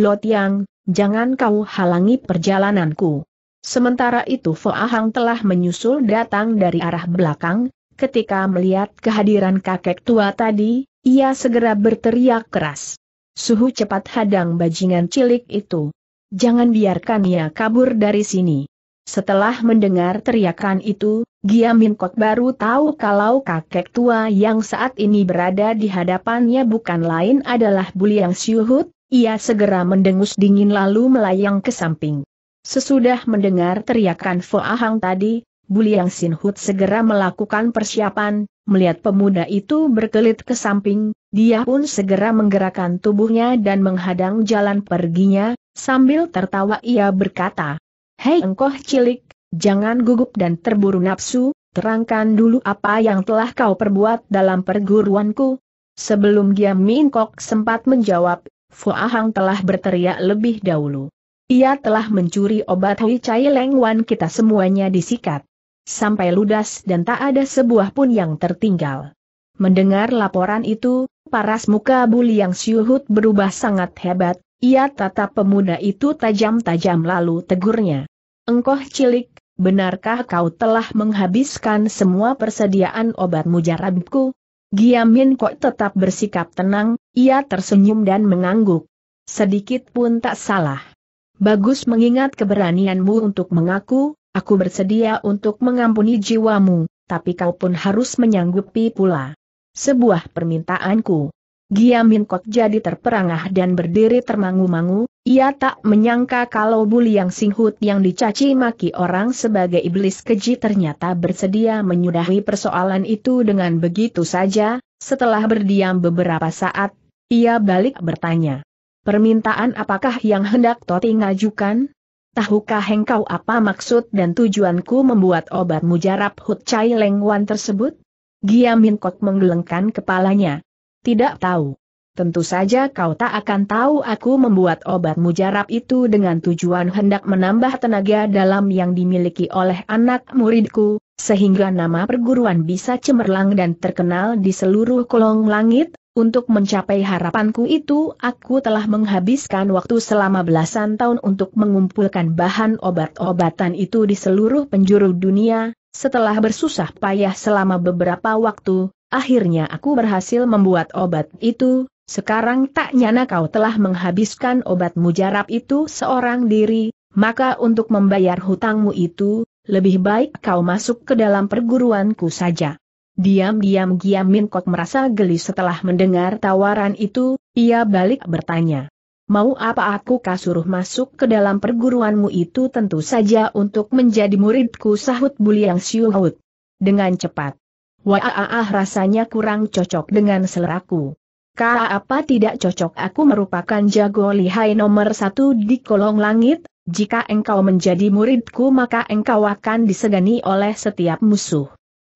"Lot yang, jangan kau halangi perjalananku. Sementara itu Ahang telah menyusul datang dari arah belakang, ketika melihat kehadiran kakek tua tadi, ia segera berteriak keras. Suhu cepat hadang bajingan cilik itu. Jangan biarkan ia kabur dari sini. Setelah mendengar teriakan itu, Giaminkot baru tahu kalau kakek tua yang saat ini berada di hadapannya bukan lain adalah Buliang Siuhut, ia segera mendengus dingin lalu melayang ke samping. Sesudah mendengar teriakan Foahang tadi, Buliang Sinhut segera melakukan persiapan, melihat pemuda itu berkelit ke samping, dia pun segera menggerakkan tubuhnya dan menghadang jalan perginya, sambil tertawa ia berkata, Hei engkoh cilik, jangan gugup dan terburu nafsu, terangkan dulu apa yang telah kau perbuat dalam perguruanku. Sebelum dia Minkok sempat menjawab, Ahang telah berteriak lebih dahulu. Ia telah mencuri obat Hui Chai Leng Wan kita semuanya disikat. Sampai ludas dan tak ada sebuah pun yang tertinggal. Mendengar laporan itu, paras muka Buli yang Siuhut berubah sangat hebat, ia tatap pemuda itu tajam-tajam lalu tegurnya. Engkoh cilik, benarkah kau telah menghabiskan semua persediaan obat mujarabku? Giamin kok tetap bersikap tenang, ia tersenyum dan mengangguk. Sedikit pun tak salah. Bagus mengingat keberanianmu untuk mengaku, aku bersedia untuk mengampuni jiwamu, tapi kau pun harus menyanggupi pula sebuah permintaanku. Giamin Kok jadi terperangah dan berdiri termangu-mangu, ia tak menyangka kalau Buliang Singhut yang dicaci maki orang sebagai iblis keji ternyata bersedia menyudahi persoalan itu dengan begitu saja, setelah berdiam beberapa saat, ia balik bertanya. Permintaan apakah yang hendak Toti ngajukan? Tahukah engkau apa maksud dan tujuanku membuat obat mujarab Hut Chai Lengwan tersebut? Giamin Kok menggelengkan kepalanya. Tidak tahu. Tentu saja kau tak akan tahu aku membuat obat mujarab itu dengan tujuan hendak menambah tenaga dalam yang dimiliki oleh anak muridku, sehingga nama perguruan bisa cemerlang dan terkenal di seluruh kolong langit, untuk mencapai harapanku itu aku telah menghabiskan waktu selama belasan tahun untuk mengumpulkan bahan obat-obatan itu di seluruh penjuru dunia, setelah bersusah payah selama beberapa waktu, akhirnya aku berhasil membuat obat itu, sekarang tak nyana kau telah menghabiskan obat mujarab itu seorang diri, maka untuk membayar hutangmu itu, lebih baik kau masuk ke dalam perguruanku saja. Diam-diam Giam Min Kok merasa geli setelah mendengar tawaran itu, ia balik bertanya. Mau apa aku kasuruh masuk ke dalam perguruanmu itu tentu saja untuk menjadi muridku sahut Buliang Siuhut. Dengan cepat. Waaah rasanya kurang cocok dengan seleraku. Ka apa tidak cocok aku merupakan jago lihai nomor satu di kolong langit, jika engkau menjadi muridku maka engkau akan disegani oleh setiap musuh.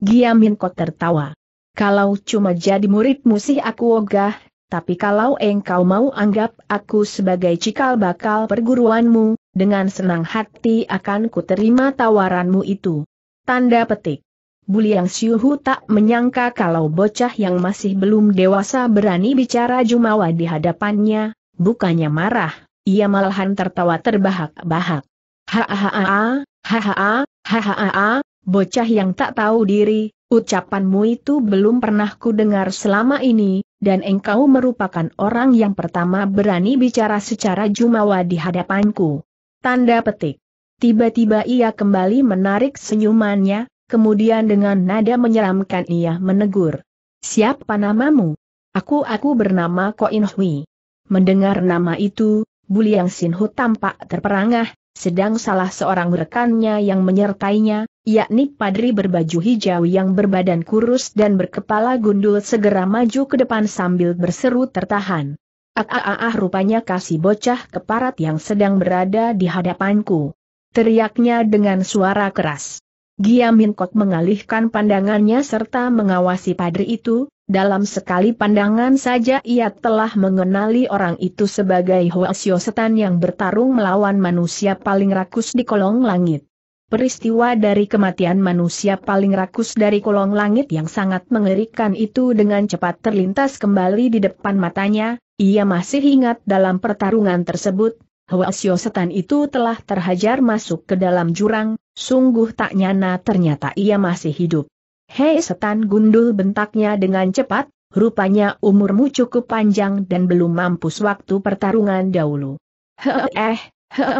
Giamin kok tertawa. Kalau cuma jadi murid sih aku ogah, tapi kalau engkau mau anggap aku sebagai cikal bakal perguruanmu, dengan senang hati akan kuterima tawaranmu itu. Tanda petik. Buliang Siuhu tak menyangka kalau bocah yang masih belum dewasa berani bicara Jumawa di hadapannya, bukannya marah, ia malahan tertawa terbahak-bahak. Hahaha, hahaha, hahaha, bocah yang tak tahu diri, ucapanmu itu belum pernah ku dengar selama ini, dan engkau merupakan orang yang pertama berani bicara secara jumawa di hadapanku. Tanda petik. Tiba-tiba ia kembali menarik senyumannya, kemudian dengan nada menyeramkan ia menegur. Siapa namamu? Aku-aku bernama Koin Hui. Mendengar nama itu, Buliang Sinhu tampak terperangah, sedang salah seorang rekannya yang menyertainya, yakni padri berbaju hijau yang berbadan kurus dan berkepala gundul segera maju ke depan sambil berseru tertahan. Ah, ah, ah, ah rupanya kasih bocah keparat yang sedang berada di hadapanku. Teriaknya dengan suara keras. Giamin Kok mengalihkan pandangannya serta mengawasi padri itu, dalam sekali pandangan saja ia telah mengenali orang itu sebagai Hoasio Setan yang bertarung melawan manusia paling rakus di kolong langit. Peristiwa dari kematian manusia paling rakus dari kolong langit yang sangat mengerikan itu dengan cepat terlintas kembali di depan matanya, ia masih ingat dalam pertarungan tersebut, Hwasyo setan itu telah terhajar masuk ke dalam jurang, sungguh tak nyana ternyata ia masih hidup. Hei setan gundul bentaknya dengan cepat, rupanya umurmu cukup panjang dan belum mampus waktu pertarungan dahulu. Heh, heh,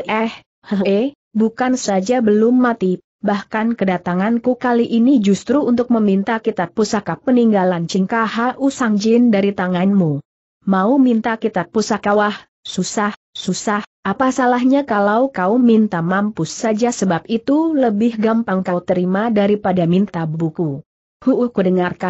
heh, heh, eh bukan saja belum mati, bahkan kedatanganku kali ini justru untuk meminta kitab pusaka peninggalan Cingkaha Usang Jin dari tanganmu. Mau minta kitab pusaka wah, susah, susah, apa salahnya kalau kau minta mampus saja sebab itu lebih gampang kau terima daripada minta buku. Huu kau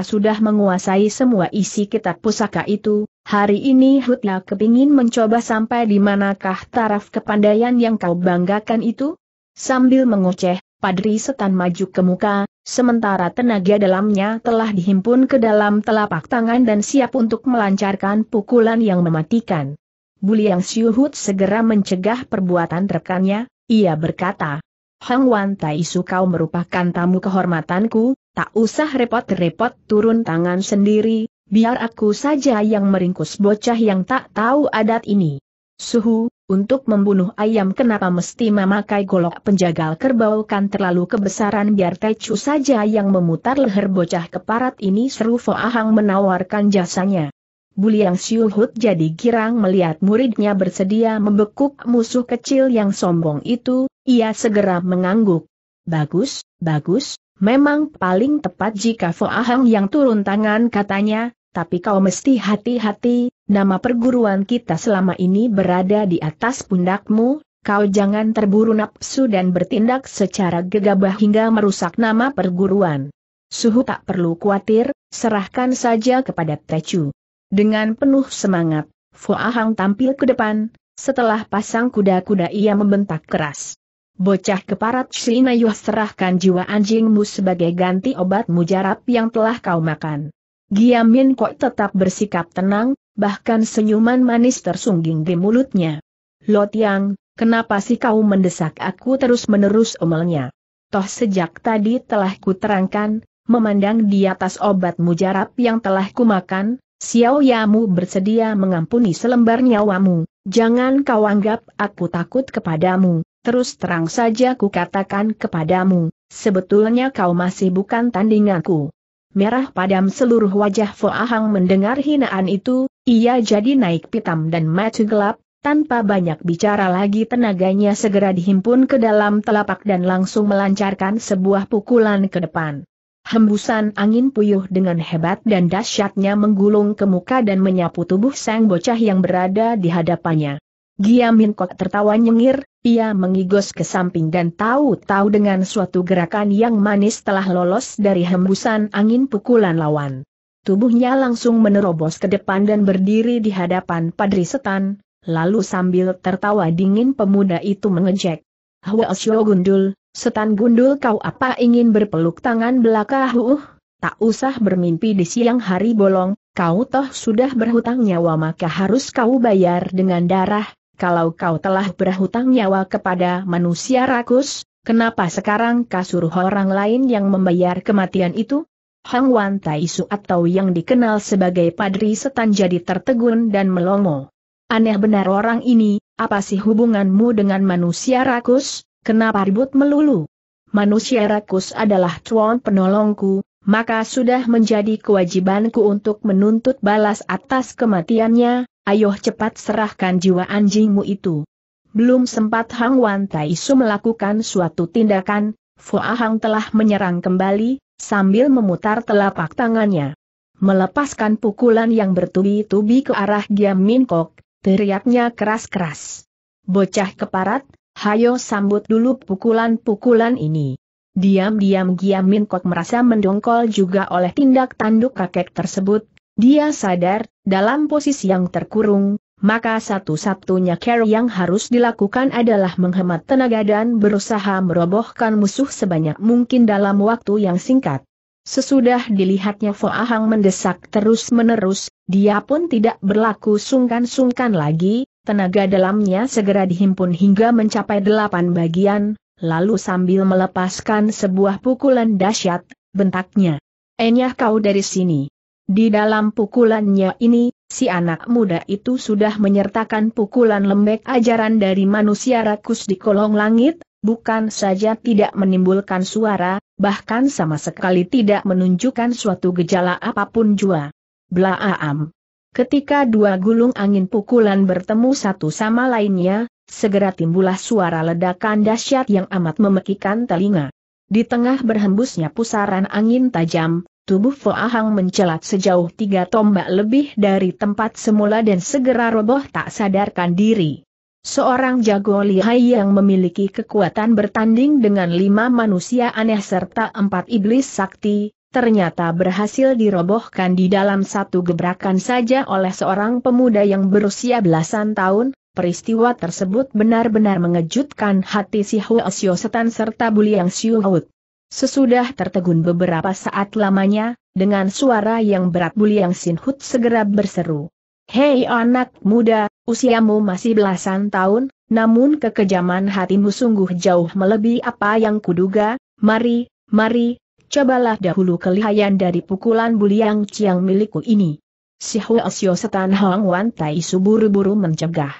sudah menguasai semua isi kitab pusaka itu, Hari ini Hutna kepingin mencoba sampai di manakah taraf kepandaian yang kau banggakan itu? Sambil mengoceh, Padri Setan maju ke muka, sementara tenaga dalamnya telah dihimpun ke dalam telapak tangan dan siap untuk melancarkan pukulan yang mematikan. Buliang Siuhut segera mencegah perbuatan rekannya, ia berkata, Hang Wan Tai Su kau merupakan tamu kehormatanku, tak usah repot-repot turun tangan sendiri, biar aku saja yang meringkus bocah yang tak tahu adat ini. Suhu, untuk membunuh ayam kenapa mesti memakai golok penjagal kerbau kan terlalu kebesaran biar Tecu saja yang memutar leher bocah keparat ini seru Fo Ahang menawarkan jasanya. Buliang Siuhut jadi girang melihat muridnya bersedia membekuk musuh kecil yang sombong itu, ia segera mengangguk. Bagus, bagus, Memang paling tepat jika Foahang yang turun tangan katanya, tapi kau mesti hati-hati, nama perguruan kita selama ini berada di atas pundakmu, kau jangan terburu nafsu dan bertindak secara gegabah hingga merusak nama perguruan. Suhu tak perlu khawatir, serahkan saja kepada Tecu. Dengan penuh semangat, Foahang tampil ke depan, setelah pasang kuda-kuda ia membentak keras. Bocah keparat Sinayuh serahkan jiwa anjingmu sebagai ganti obat mujarab yang telah kau makan. Giamin kok tetap bersikap tenang, bahkan senyuman manis tersungging di mulutnya. Lot yang, kenapa sih kau mendesak aku terus-menerus omelnya? Toh sejak tadi telah kuterangkan, memandang di atas obat mujarab yang telah kumakan, Xiao Yamu bersedia mengampuni selembar nyawamu, jangan kau anggap aku takut kepadamu, Terus terang saja ku katakan kepadamu, sebetulnya kau masih bukan tandinganku. Merah padam seluruh wajah Ahang mendengar hinaan itu, ia jadi naik pitam dan mati gelap, tanpa banyak bicara lagi tenaganya segera dihimpun ke dalam telapak dan langsung melancarkan sebuah pukulan ke depan. Hembusan angin puyuh dengan hebat dan dahsyatnya menggulung ke muka dan menyapu tubuh sang bocah yang berada di hadapannya. Gia Min Kok tertawa nyengir, ia mengigos ke samping dan tahu-tahu dengan suatu gerakan yang manis telah lolos dari hembusan angin pukulan lawan. Tubuhnya langsung menerobos ke depan dan berdiri di hadapan Padri Setan, lalu sambil tertawa dingin pemuda itu mengejek. Hwasyo gundul, setan gundul kau apa ingin berpeluk tangan belaka huuh, Tak usah bermimpi di siang hari bolong, kau toh sudah berhutang nyawa maka harus kau bayar dengan darah, kalau kau telah berhutang nyawa kepada manusia rakus, kenapa sekarang kau suruh orang lain yang membayar kematian itu? Hang Wan Taisu atau yang dikenal sebagai Padri Setan jadi tertegun dan melongo. Aneh benar orang ini, apa sih hubunganmu dengan manusia rakus, kenapa ribut melulu? Manusia rakus adalah tuan penolongku, maka sudah menjadi kewajibanku untuk menuntut balas atas kematiannya, Ayo cepat serahkan jiwa anjingmu itu. Belum sempat Hang Wan Tai Su melakukan suatu tindakan, Fua Ahang telah menyerang kembali, sambil memutar telapak tangannya. Melepaskan pukulan yang bertubi-tubi ke arah Giam Min Kok, teriaknya keras-keras. Bocah keparat, hayo sambut dulu pukulan-pukulan ini. Diam-diam Giam Min Kok merasa mendongkol juga oleh tindak tanduk kakek tersebut, dia sadar, dalam posisi yang terkurung, maka satu-satunya care yang harus dilakukan adalah menghemat tenaga dan berusaha merobohkan musuh sebanyak mungkin dalam waktu yang singkat. Sesudah dilihatnya Foahang mendesak terus-menerus, dia pun tidak berlaku sungkan-sungkan lagi, tenaga dalamnya segera dihimpun hingga mencapai delapan bagian, lalu sambil melepaskan sebuah pukulan dahsyat, bentaknya. Enyah kau dari sini. Di dalam pukulannya ini, si anak muda itu sudah menyertakan pukulan lembek ajaran dari manusia rakus di kolong langit, bukan saja tidak menimbulkan suara, bahkan sama sekali tidak menunjukkan suatu gejala apapun jua. Blaam. Ketika dua gulung angin pukulan bertemu satu sama lainnya, segera timbullah suara ledakan dahsyat yang amat memekikan telinga. Di tengah berhembusnya pusaran angin tajam, Tubuh Foahang mencelat sejauh tiga tombak lebih dari tempat semula dan segera roboh tak sadarkan diri. Seorang jago lihai yang memiliki kekuatan bertanding dengan lima manusia aneh serta empat iblis sakti, ternyata berhasil dirobohkan di dalam satu gebrakan saja oleh seorang pemuda yang berusia belasan tahun, peristiwa tersebut benar-benar mengejutkan hati si Huo Setan serta Buliang Siuhut. Sesudah tertegun beberapa saat lamanya, dengan suara yang berat Buliang Sinhut segera berseru. Hei anak muda, usiamu masih belasan tahun, namun kekejaman hatimu sungguh jauh melebihi apa yang kuduga, mari, mari, cobalah dahulu kelihayan dari pukulan Buliang Ciang milikku ini. Si Huasio Setan Hong Wan Tai buru-buru mencegah.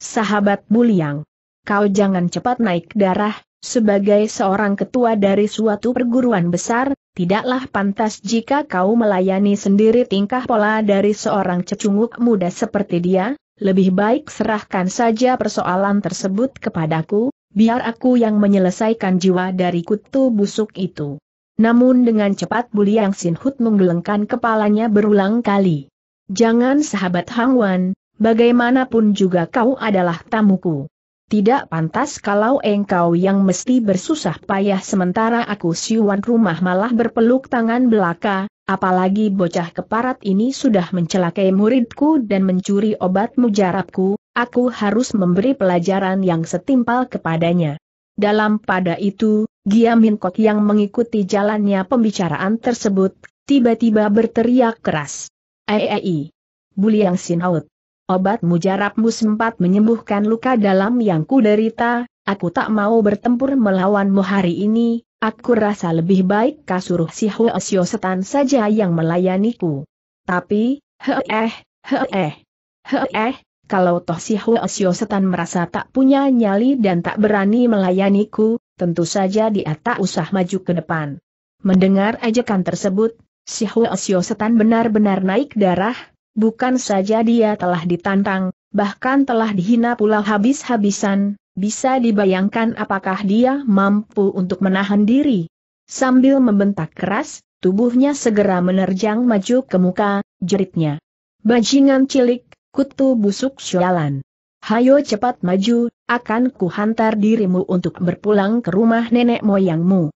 Sahabat Buliang, kau jangan cepat naik darah, sebagai seorang ketua dari suatu perguruan besar, tidaklah pantas jika kau melayani sendiri tingkah pola dari seorang cecunguk muda seperti dia, lebih baik serahkan saja persoalan tersebut kepadaku, biar aku yang menyelesaikan jiwa dari kutu busuk itu. Namun dengan cepat Buliang Sinhut menggelengkan kepalanya berulang kali. Jangan sahabat Hangwan, bagaimanapun juga kau adalah tamuku. Tidak pantas kalau engkau yang mesti bersusah payah sementara aku siuan rumah malah berpeluk tangan belaka, apalagi bocah keparat ini sudah mencelakai muridku dan mencuri obat mujarabku, aku harus memberi pelajaran yang setimpal kepadanya. Dalam pada itu, Giamin Kok yang mengikuti jalannya pembicaraan tersebut, tiba-tiba berteriak keras. Ei, Buliang Sinaut. Obat mujarabmu sempat menyembuhkan luka dalam yang ku derita, aku tak mau bertempur melawanmu hari ini, aku rasa lebih baik kasuruh si Hua Setan saja yang melayaniku. Tapi, heh eh, heh heh eh, kalau toh si Hua Setan merasa tak punya nyali dan tak berani melayaniku, tentu saja dia tak usah maju ke depan. Mendengar ajakan tersebut, si Hua Setan benar-benar naik darah, Bukan saja dia telah ditantang, bahkan telah dihina pula habis-habisan, bisa dibayangkan apakah dia mampu untuk menahan diri. Sambil membentak keras, tubuhnya segera menerjang maju ke muka, jeritnya. Bajingan cilik, kutu busuk syualan. Hayo cepat maju, akan kuhantar dirimu untuk berpulang ke rumah nenek moyangmu.